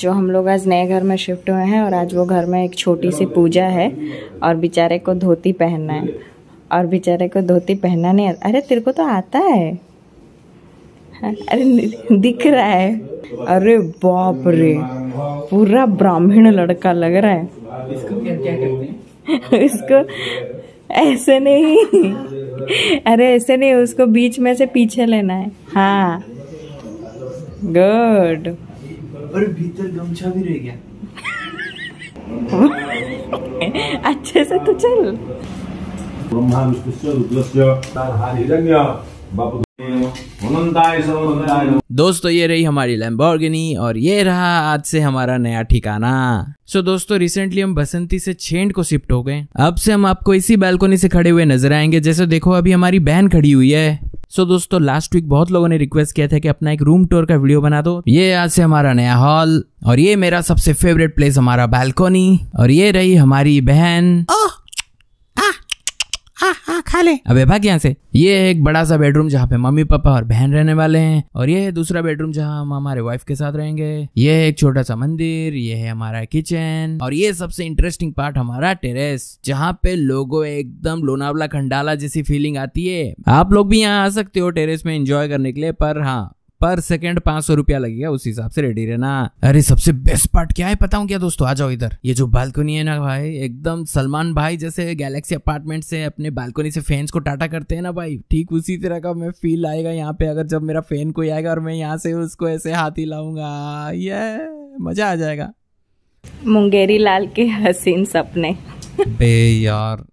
जो हम लोग आज नए घर में शिफ्ट हुए हैं और आज वो घर में एक छोटी सी पूजा है और बेचारे को धोती पहनना है और बेचारे को धोती पहनना नहीं अरे तेरे को तो आता है हाँ, अरे दिख रहा है अरे बाप रे पूरा ब्राह्मण लड़का लग रहा है इसको ऐसे नहीं अरे ऐसे नहीं उसको बीच में से पीछे लेना है हाँ गुड और भीतर गमछा भी रह गया अच्छे से तो चल ब्रह्मा विष्णु दोस्तों ये रही हमारी लैम्बोर्गिनी और ये रहा आज से हमारा नया ठिकाना सो so, दोस्तों रिसेंटली हम बसंती से छेंड को शिफ्ट हो गए अब से हम आपको इसी बालकोनी से खड़े हुए नजर आएंगे जैसे देखो अभी हमारी बहन खड़ी हुई है सो दोस्तों लास्ट वीक बहुत लोगों ने रिक्वेस्ट किया था कि अपना एक रूम टूर का वीडियो बना दो ये आज से हमारा नया हॉल और ये मेरा सबसे फेवरेट प्लेस हमारा बालकोनी और ये रही हमारी बहन oh, हाँ खा ले अबे भाग यहाँ से ये एक बड़ा सा बेडरूम जहाँ पे मम्मी पापा और बहन रहने वाले हैं और ये है दूसरा बेडरूम जहाँ हम हमारे वाइफ के साथ रहेंगे ये है एक छोटा सा मंदिर ये है हमारा किचन और ये सबसे इंटरेस्टिंग पार्ट हमारा टेरेस जहाँ पे लोगो एकदम लोनावला खंडाला जैसी फीलिंग आती है आप लोग भी यहाँ आ सकते हो टेरेस में एंजॉय करने के लिए पर हाँ पर सेकेंड पांच सौ रुपया लगेगा उस हिसाब से रेडी रहना अरे सबसे बेस्ट पार्ट क्या है पता हूँ क्या दोस्तों आ जाओ इधर ये जो बालकनी है ना भाई एकदम सलमान भाई जैसे गैलेक्सी अपार्टमेंट से अपने बालकनी से फैंस को टाटा करते हैं ना भाई ठीक उसी तरह का मैं फील आएगा यहाँ पे अगर जब मेरा फैन कोई आएगा और मैं यहाँ से उसको ऐसे हाथ लाऊंगा ये मजा आ जाएगा मुंगेरी लाल के हसीन सपने बे यार